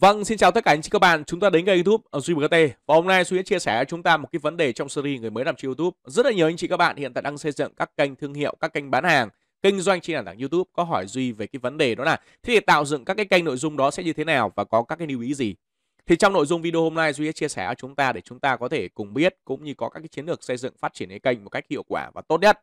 Vâng, xin chào tất cả anh chị các bạn. Chúng ta đến kênh YouTube ờ, Duy BKT và hôm nay Duy sẽ chia sẻ với chúng ta một cái vấn đề trong series người mới làm trên YouTube. Rất là nhiều anh chị các bạn hiện tại đang xây dựng các kênh thương hiệu, các kênh bán hàng, kinh doanh trên nền tảng YouTube có hỏi Duy về cái vấn đề đó là thế thì tạo dựng các cái kênh nội dung đó sẽ như thế nào và có các cái lưu ý gì. Thì trong nội dung video hôm nay Duy sẽ chia sẻ với chúng ta để chúng ta có thể cùng biết cũng như có các cái chiến lược xây dựng phát triển cái kênh một cách hiệu quả và tốt nhất.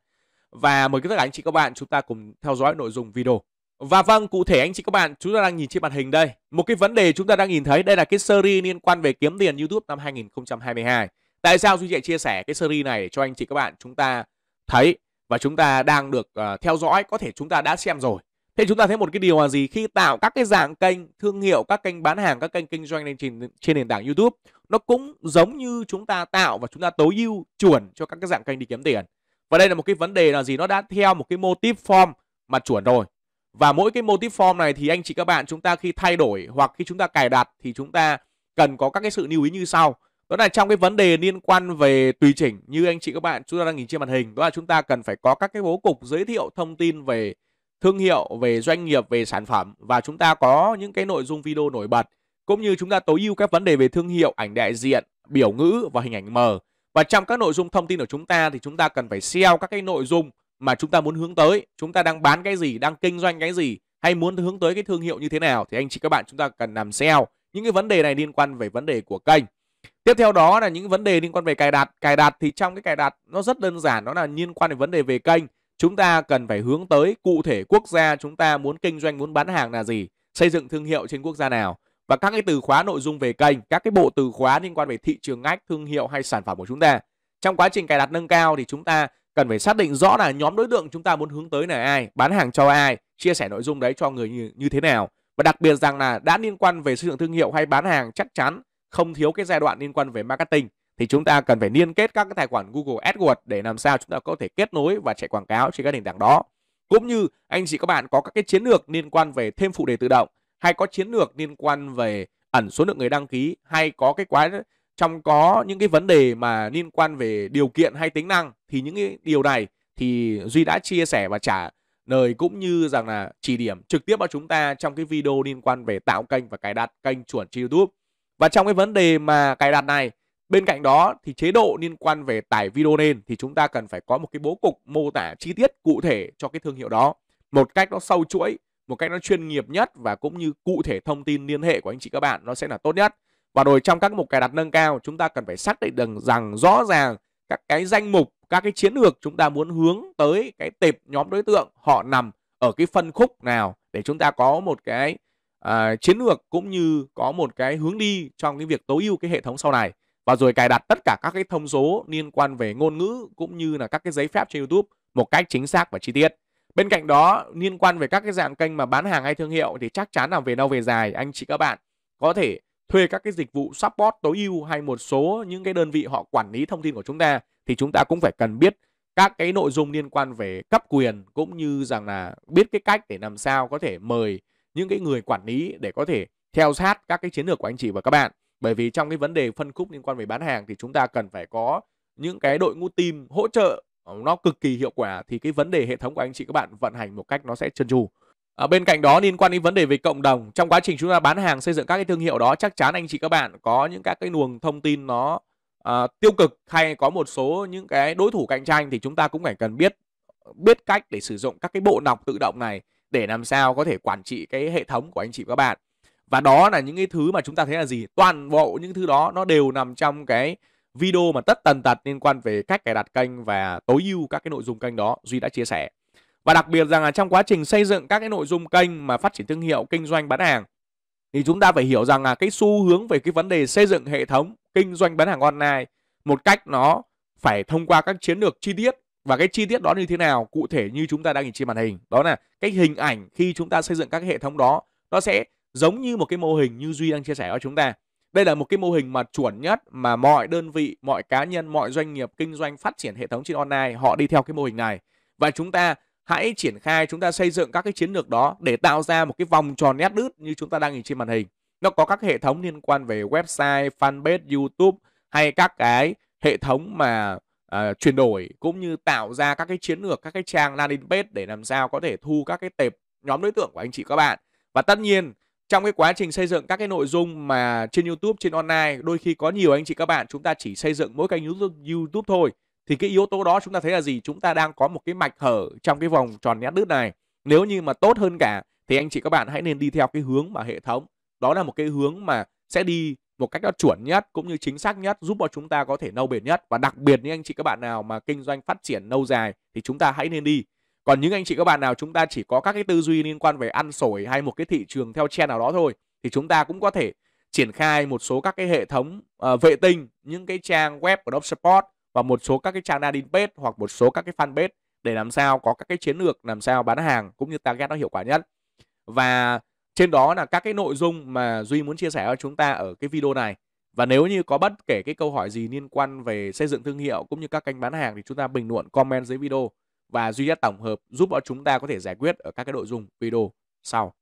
Và mời tất cả anh chị các bạn chúng ta cùng theo dõi nội dung video. Và vâng, cụ thể anh chị các bạn, chúng ta đang nhìn trên màn hình đây. Một cái vấn đề chúng ta đang nhìn thấy đây là cái series liên quan về kiếm tiền YouTube năm 2022. Tại sao Duy Dạy chia sẻ cái series này cho anh chị các bạn chúng ta thấy và chúng ta đang được uh, theo dõi, có thể chúng ta đã xem rồi. Thế chúng ta thấy một cái điều là gì? Khi tạo các cái dạng kênh thương hiệu, các kênh bán hàng, các kênh kinh doanh lên trên trên nền tảng YouTube, nó cũng giống như chúng ta tạo và chúng ta tối ưu chuẩn cho các cái dạng kênh đi kiếm tiền. Và đây là một cái vấn đề là gì? Nó đã theo một cái motif form mà chuẩn rồi và mỗi cái motif form này thì anh chị các bạn chúng ta khi thay đổi hoặc khi chúng ta cài đặt thì chúng ta cần có các cái sự lưu ý như sau. Đó là trong cái vấn đề liên quan về tùy chỉnh như anh chị các bạn chúng ta đang nhìn trên màn hình, đó là chúng ta cần phải có các cái bố cục giới thiệu thông tin về thương hiệu, về doanh nghiệp, về sản phẩm và chúng ta có những cái nội dung video nổi bật cũng như chúng ta tối ưu các vấn đề về thương hiệu, ảnh đại diện, biểu ngữ và hình ảnh mờ. Và trong các nội dung thông tin của chúng ta thì chúng ta cần phải SEO các cái nội dung mà chúng ta muốn hướng tới chúng ta đang bán cái gì đang kinh doanh cái gì hay muốn hướng tới cái thương hiệu như thế nào thì anh chị các bạn chúng ta cần làm SEO những cái vấn đề này liên quan về vấn đề của kênh tiếp theo đó là những vấn đề liên quan về cài đặt cài đặt thì trong cái cài đặt nó rất đơn giản đó là liên quan đến vấn đề về kênh chúng ta cần phải hướng tới cụ thể quốc gia chúng ta muốn kinh doanh muốn bán hàng là gì xây dựng thương hiệu trên quốc gia nào và các cái từ khóa nội dung về kênh các cái bộ từ khóa liên quan về thị trường ngách thương hiệu hay sản phẩm của chúng ta trong quá trình cài đặt nâng cao thì chúng ta cần phải xác định rõ là nhóm đối tượng chúng ta muốn hướng tới là ai, bán hàng cho ai, chia sẻ nội dung đấy cho người như, như thế nào. Và đặc biệt rằng là đã liên quan về xây dựng thương hiệu hay bán hàng chắc chắn không thiếu cái giai đoạn liên quan về marketing thì chúng ta cần phải liên kết các cái tài khoản Google AdWords để làm sao chúng ta có thể kết nối và chạy quảng cáo trên các nền tảng đó. Cũng như anh chị các bạn có các cái chiến lược liên quan về thêm phụ đề tự động hay có chiến lược liên quan về ẩn số lượng người đăng ký hay có cái quá trong có những cái vấn đề mà liên quan về điều kiện hay tính năng thì những cái điều này thì Duy đã chia sẻ và trả lời cũng như rằng là chỉ điểm trực tiếp cho chúng ta trong cái video liên quan về tạo kênh và cài đặt kênh chuẩn trên YouTube. Và trong cái vấn đề mà cài đặt này, bên cạnh đó thì chế độ liên quan về tải video lên thì chúng ta cần phải có một cái bố cục mô tả chi tiết cụ thể cho cái thương hiệu đó. Một cách nó sâu chuỗi, một cách nó chuyên nghiệp nhất và cũng như cụ thể thông tin liên hệ của anh chị các bạn nó sẽ là tốt nhất và rồi trong các mục cài đặt nâng cao chúng ta cần phải xác định rằng, rằng rõ ràng các cái danh mục các cái chiến lược chúng ta muốn hướng tới cái tệp nhóm đối tượng họ nằm ở cái phân khúc nào để chúng ta có một cái à, chiến lược cũng như có một cái hướng đi trong cái việc tối ưu cái hệ thống sau này và rồi cài đặt tất cả các cái thông số liên quan về ngôn ngữ cũng như là các cái giấy phép trên YouTube một cách chính xác và chi tiết. Bên cạnh đó, liên quan về các cái dạng kênh mà bán hàng hay thương hiệu thì chắc chắn là về lâu về dài anh chị các bạn có thể thuê các cái dịch vụ support tối ưu hay một số những cái đơn vị họ quản lý thông tin của chúng ta thì chúng ta cũng phải cần biết các cái nội dung liên quan về cấp quyền cũng như rằng là biết cái cách để làm sao có thể mời những cái người quản lý để có thể theo sát các cái chiến lược của anh chị và các bạn. Bởi vì trong cái vấn đề phân khúc liên quan về bán hàng thì chúng ta cần phải có những cái đội ngũ team hỗ trợ nó cực kỳ hiệu quả thì cái vấn đề hệ thống của anh chị các bạn vận hành một cách nó sẽ chân tru. À, bên cạnh đó liên quan đến vấn đề về cộng đồng, trong quá trình chúng ta bán hàng xây dựng các cái thương hiệu đó chắc chắn anh chị các bạn có những các cái luồng thông tin nó à, tiêu cực hay có một số những cái đối thủ cạnh tranh thì chúng ta cũng phải cần biết biết cách để sử dụng các cái bộ lọc tự động này để làm sao có thể quản trị cái hệ thống của anh chị các bạn. Và đó là những cái thứ mà chúng ta thấy là gì? Toàn bộ những thứ đó nó đều nằm trong cái video mà tất tần tật liên quan về cách cài đặt kênh và tối ưu các cái nội dung kênh đó Duy đã chia sẻ và đặc biệt rằng là trong quá trình xây dựng các cái nội dung kênh mà phát triển thương hiệu kinh doanh bán hàng thì chúng ta phải hiểu rằng là cái xu hướng về cái vấn đề xây dựng hệ thống kinh doanh bán hàng online một cách nó phải thông qua các chiến lược chi tiết và cái chi tiết đó như thế nào cụ thể như chúng ta đang nhìn trên màn hình đó là cái hình ảnh khi chúng ta xây dựng các hệ thống đó nó sẽ giống như một cái mô hình như duy đang chia sẻ cho chúng ta đây là một cái mô hình mà chuẩn nhất mà mọi đơn vị mọi cá nhân mọi doanh nghiệp kinh doanh phát triển hệ thống trên online họ đi theo cái mô hình này và chúng ta hãy triển khai chúng ta xây dựng các cái chiến lược đó để tạo ra một cái vòng tròn nét đứt như chúng ta đang nhìn trên màn hình nó có các hệ thống liên quan về website fanpage youtube hay các cái hệ thống mà uh, chuyển đổi cũng như tạo ra các cái chiến lược các cái trang landing page để làm sao có thể thu các cái tệp nhóm đối tượng của anh chị các bạn và tất nhiên trong cái quá trình xây dựng các cái nội dung mà trên YouTube trên online đôi khi có nhiều anh chị các bạn chúng ta chỉ xây dựng mỗi kênh YouTube YouTube thôi thì cái yếu tố đó chúng ta thấy là gì chúng ta đang có một cái mạch hở trong cái vòng tròn nét đứt này nếu như mà tốt hơn cả thì anh chị các bạn hãy nên đi theo cái hướng mà hệ thống đó là một cái hướng mà sẽ đi một cách nó chuẩn nhất cũng như chính xác nhất giúp cho chúng ta có thể lâu bền nhất và đặc biệt những anh chị các bạn nào mà kinh doanh phát triển lâu dài thì chúng ta hãy nên đi còn những anh chị các bạn nào chúng ta chỉ có các cái tư duy liên quan về ăn sổi hay một cái thị trường theo trend nào đó thôi thì chúng ta cũng có thể triển khai một số các cái hệ thống uh, vệ tinh những cái trang web của Dropspot và một số các cái trang landing page hoặc một số các cái fanpage để làm sao có các cái chiến lược làm sao bán hàng cũng như target nó hiệu quả nhất. Và trên đó là các cái nội dung mà Duy muốn chia sẻ với chúng ta ở cái video này. Và nếu như có bất kể cái câu hỏi gì liên quan về xây dựng thương hiệu cũng như các kênh bán hàng thì chúng ta bình luận comment dưới video và Duy sẽ tổng hợp giúp bọn chúng ta có thể giải quyết ở các cái nội dung video sau.